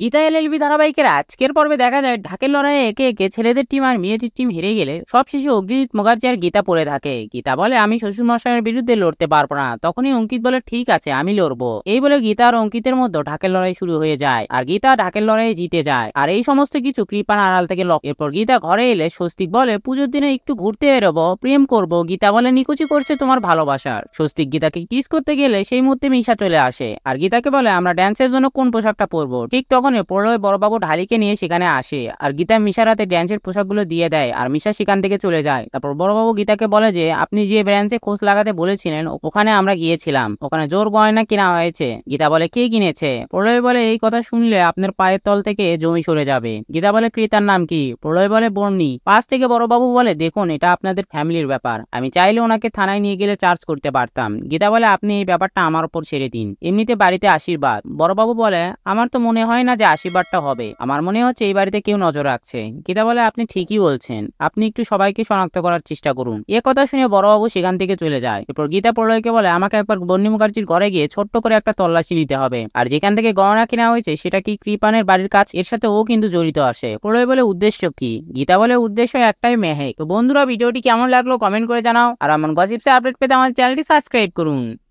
Gita LLB ধারাবাহিকের আজকের পর্বে দেখা যায় ঢাকের লড়াইয়ে একে একে ছেলেদের টিম আর মেয়েদের টিম হেরে গেলে সব শিশু অগ্নিজিৎ মুখার্জি আর গীতা পড়ে থাকে গীতা বলে আমি শ্বশুর মশাইয়ের বিরুদ্ধে লড়তে পারবো না তখনই অঙ্কিত বলে ঠিক আছে আমি লড়বো এই বলে গীতা আর অঙ্কিতের মধ্যে ঢাকের লড়াই শুরু হয়ে যায় আর গীতা ঢাকের লড়াইয়ে জিতে যায় আর এই সমস্ত কিছু কৃপার আড়াল থেকে লক এরপর গীতা ঘরে এলে স্বস্তিক বলে পুজোর দিনে একটু ঘুরতে বেরোবো প্রেম করব গীতা বলে নিকুচি করছে তোমার ভালোবাসার স্বস্তিক গীতাকে কিস করতে গেলে সেই মুহূর্তে মিশা চলে আসে আর গীতাকে বলে আমরা ড্যান্সের জন্য কোন পোশাকটা পরবো ঠিক তখন তখনই প্রলয় বড়বাবু ঢালিকে নিয়ে সেখানে আসে আর গীতা মিশার হাতে ড্যান্সের পোশাকগুলো দিয়ে দেয় আর মিশা সেখান থেকে চলে যায় তারপর বড়বাবু গীতাকে বলে যে আপনি যে ব্রাঞ্চে খোঁজ লাগাতে বলেছিলেন ওখানে আমরা গিয়েছিলাম ওখানে জোর গয়না কেনা হয়েছে গীতা বলে কে কিনেছে প্রলয় বলে এই কথা শুনলে আপনার পায়ের তল থেকে জমি সরে যাবে গীতা বলে ক্রেতার নাম কি প্রলয় বলে বর্ণি পাশ থেকে বড়বাবু বলে দেখুন এটা আপনাদের ফ্যামিলির ব্যাপার আমি চাইলে ওনাকে থানায় নিয়ে গেলে চার্জ করতে পারতাম গীতা বলে আপনি এই ব্যাপারটা আমার ওপর ছেড়ে দিন এমনিতে বাড়িতে আশীর্বাদ বড়বাবু বলে আমার তো মনে হয় না যে আশীর্বাদটা হবে আমার মনে হচ্ছে এই বাড়িতে কেউ নজর রাখছে গীতা বলে আপনি ঠিকই বলছেন আপনি একটু সবাইকে শনাক্ত করার চেষ্টা করুন এ কথা শুনে বড়বাবু সেখান থেকে চলে যায় এরপর গীতা প্রলয়কে বলে আমাকে একবার বন্নি মুখার্জির ঘরে গিয়ে ছোট্ট করে একটা তল্লাশি নিতে হবে আর যেখান থেকে গহনা কেনা হয়েছে সেটা কি কৃপানের বাড়ির কাজ এর সাথে ও কিন্তু জড়িত আসে প্রলয় বলে উদ্দেশ্য কি গীতা বলে উদ্দেশ্য একটাই মেহে তো বন্ধুরা ভিডিওটি কেমন লাগলো কমেন্ট করে জানাও আর আমার গসিপসে আপডেট পেতে আমার চ্যানেলটি সাবস্ক্রাইব করুন